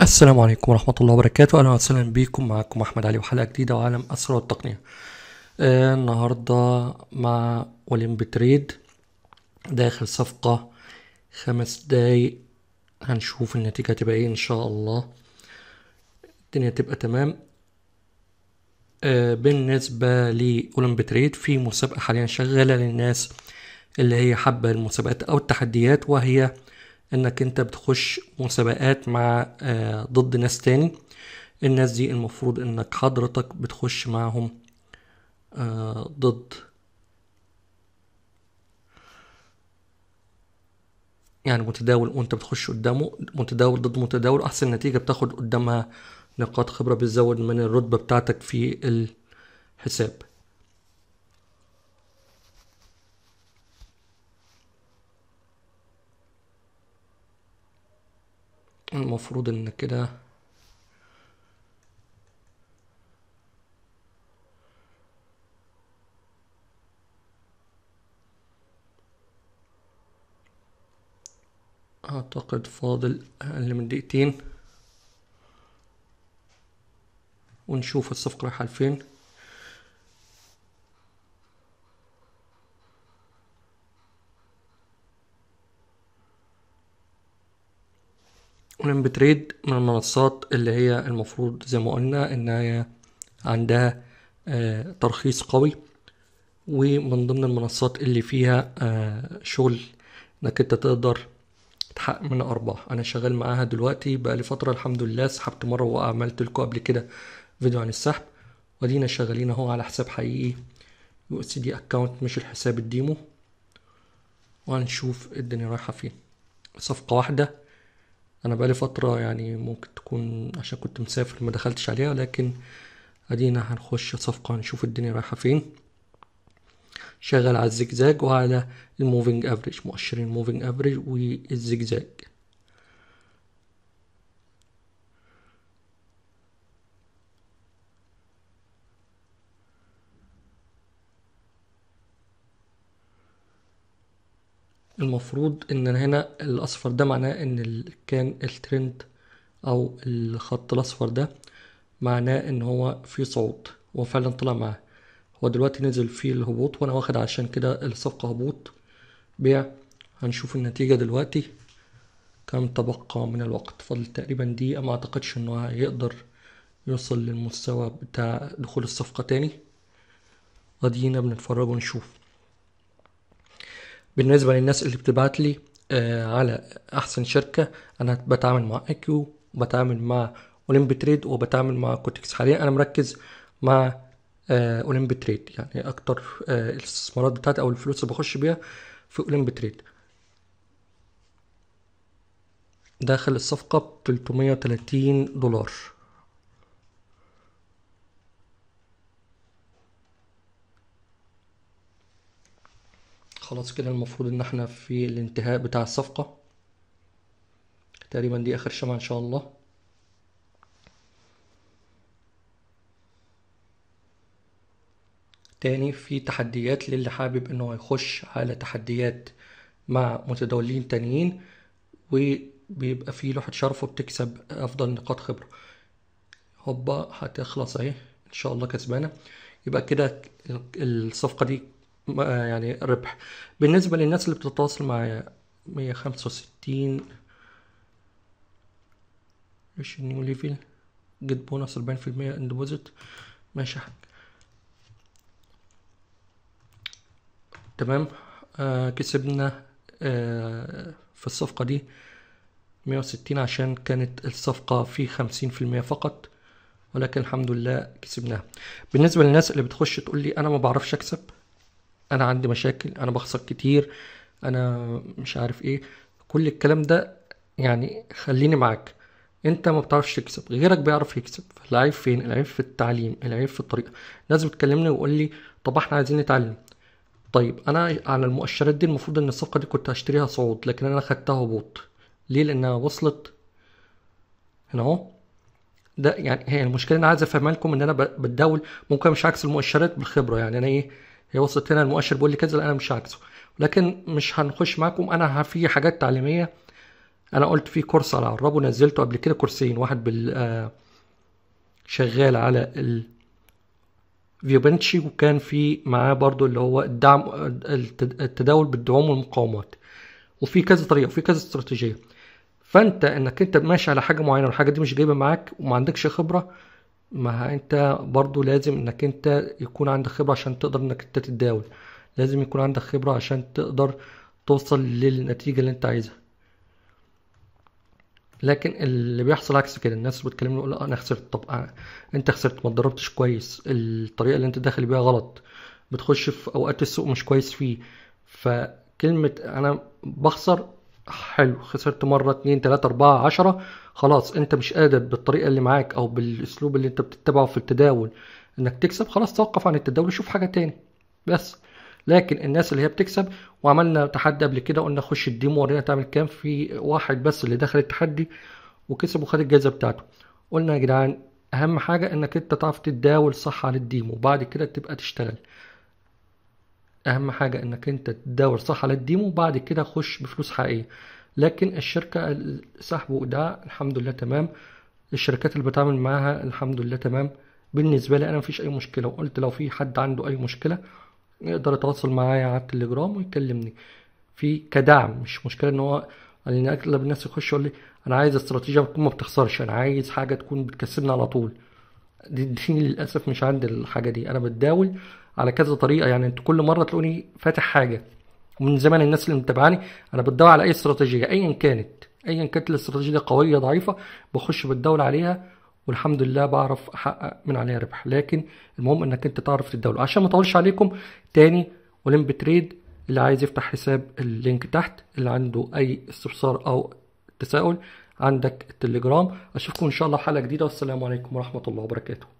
السلام عليكم ورحمة الله وبركاته أهلا وسهلا بكم معكم أحمد علي وحلقة جديدة وعالم الثروة والتقنية آه النهاردة مع أوليمب تريد داخل صفقة خمس دقايق هنشوف النتيجة هتبقى إيه إن شاء الله الدنيا تبقى تمام آه بالنسبة لأوليمب تريد في مسابقة حاليا شغالة للناس اللي هي حابة المسابقات أو التحديات وهي انك انت بتخش مسابقات مع آه، ضد ناس تاني الناس دي المفروض انك حضرتك بتخش معهم آه، ضد يعني متداول وانت بتخش قدامه متداول ضد متداول احسن نتيجة بتاخد قدامها نقاط خبرة بتزود من الرتبة بتاعتك في الحساب المفروض ان كده اعتقد فاضل اقل من دقيقتين ونشوف الصفقة رايحة لفين من بتريد من المنصات اللي هي المفروض زي ما قلنا انها عندها آه، ترخيص قوي ومن ضمن المنصات اللي فيها آه، شغل انك انت تقدر تحقق من ارباح انا شغال معاها دلوقتي بقالي فتره الحمد لله سحبت مره وعملت لكم قبل كده فيديو عن السحب ودينا شغالين اهو على حساب حقيقي يو اس دي اكونت مش الحساب الديمو وهنشوف الدنيا رايحه فين صفقه واحده انا بقالي فترة يعني ممكن تكون عشان كنت مسافر ما دخلتش عليها لكن ادينا هنخش صفقة نشوف الدنيا رايحة فين شغال على الزجزاج وعلى الموفينج افريج مؤشرين موفينج افريج والزجزاج المفروض ان هنا الاصفر ده معناه ان كان الترند او الخط الاصفر ده معناه ان هو في صعود وفعلا طلع معاه هو دلوقتي نزل فيه الهبوط وانا واخد عشان كده الصفقة هبوط بيع هنشوف النتيجة دلوقتي كم تبقى من الوقت فضل تقريبا دقيقة ما اعتقدش انه هيقدر يوصل للمستوى بتاع دخول الصفقة تاني ادينا بنتفرج ونشوف بالنسبه للناس اللي بتبعت لي آه، على احسن شركه انا بتعامل مع اكيو وبتعامل مع اولمبي تريد وبتعامل مع كوتكس حاليا انا مركز مع آه، اولمبي تريد يعني اكتر آه، الاستثمارات بتاعتي او الفلوس اللي بخش بيها في اولمبي تريد داخل الصفقة ب 330 دولار خلاص كده المفروض ان احنا في الانتهاء بتاع الصفقة تقريبا دي اخر شمعة ان شاء الله تاني في تحديات للي حابب انه يخش على تحديات مع متداولين تانيين وبيبقى في لوحة شرف وبتكسب افضل نقاط خبرة هوبا هتخلص اهي ان شاء الله كسبانة يبقى كده الصفقة دي يعني ربح بالنسبة للناس اللي بتتواصل معايا 165 ايش نيو ليفل جيت بونص 40% المية ديبوزيت ماشي حاجة تمام آه كسبنا آه في الصفقة دي 160 عشان كانت الصفقة في 50% فقط ولكن الحمد لله كسبناها بالنسبة للناس اللي بتخش تقول لي أنا ما بعرفش أكسب انا عندي مشاكل انا بخسر كتير انا مش عارف ايه كل الكلام ده يعني خليني معاك انت ما بتعرفش تكسب غيرك بيعرف يكسب العيب فين العيب في التعليم العيب في الطريقه لازم بتكلمني وقول لي طب احنا عايزين نتعلم طيب انا على المؤشرات دي المفروض ان الصفقه دي كنت هشتريها صعود لكن انا خدتها هبوط ليه لانها وصلت هنا اهو ده يعني هي المشكله انا عايز افهمها لكم ان انا بتداول ممكن مش عكس المؤشرات بالخبره يعني انا ايه هي وصلت هنا المؤشر بيقول لي كذا انا مش عاكسه لكن مش هنخش معاكم انا في حاجات تعليميه انا قلت في كورس على عربه نزلته قبل كده كورسين واحد بال آه، شغال على ال فيوبنتشي وكان في معاه برضو اللي هو الدعم التداول بالدعوم والمقاومات وفي كذا طريقه وفي كذا استراتيجيه فانت انك انت ماشي على حاجه معينه والحاجه دي مش جايبه معاك وما عندكش خبره ما انت برضو لازم انك انت يكون عندك خبرة عشان تقدر انك انت تتداول لازم يكون عندك خبرة عشان تقدر توصل للنتيجة اللي انت عايزها لكن اللي بيحصل عكس كده الناس بتكلمني يقول انا خسرت طب آه، انت خسرت ما تدربتش كويس الطريقة اللي انت داخل بيها غلط بتخش في اوقات السوق مش كويس فيه فكلمة انا بخسر حلو خسرت مرة اتنين تلاتة اربعة عشرة خلاص انت مش قادر بالطريقة اللي معاك او بالاسلوب اللي انت بتتبعه في التداول انك تكسب خلاص توقف عن التداول وشوف حاجة تاني بس لكن الناس اللي هي بتكسب وعملنا تحدي قبل كده قلنا خش الديمو ورينا تعمل كام في واحد بس اللي دخل التحدي وكسب وخد الجائزة بتاعته قلنا يا جدعان اهم حاجة انك انت تعرف تتداول صح على الديمو بعد كده تبقى تشتغل اهم حاجه انك انت تدور صح على الديمو وبعد كده خش بفلوس حقيقيه لكن الشركه صاحبه ده الحمد لله تمام الشركات اللي بتعامل معاها الحمد لله تمام بالنسبه لي انا مفيش اي مشكله وقلت لو في حد عنده اي مشكله يقدر يتواصل معايا على التليجرام ويكلمني في كدعم مش مشكله ان هو لان اغلب الناس يخش يقول لي انا عايز استراتيجيه تكون ما بتخسرش انا عايز حاجه تكون بتكسبني على طول دي, دي للاسف مش عندي الحاجه دي انا بتداول على كذا طريقه يعني انت كل مره تلاقوني فاتح حاجه ومن زمان الناس اللي متابعاني انا بتدور على اي استراتيجيه ايا كانت ايا كانت الاستراتيجيه قويه ضعيفه بخش بتداول عليها والحمد لله بعرف احقق من عليها ربح لكن المهم انك انت تعرف تتداول عشان ما اطولش عليكم تاني اولمب تريد اللي عايز يفتح حساب اللينك تحت اللي عنده اي استفسار او تساؤل عندك التليجرام اشوفكم ان شاء الله حلقه جديده والسلام عليكم ورحمه الله وبركاته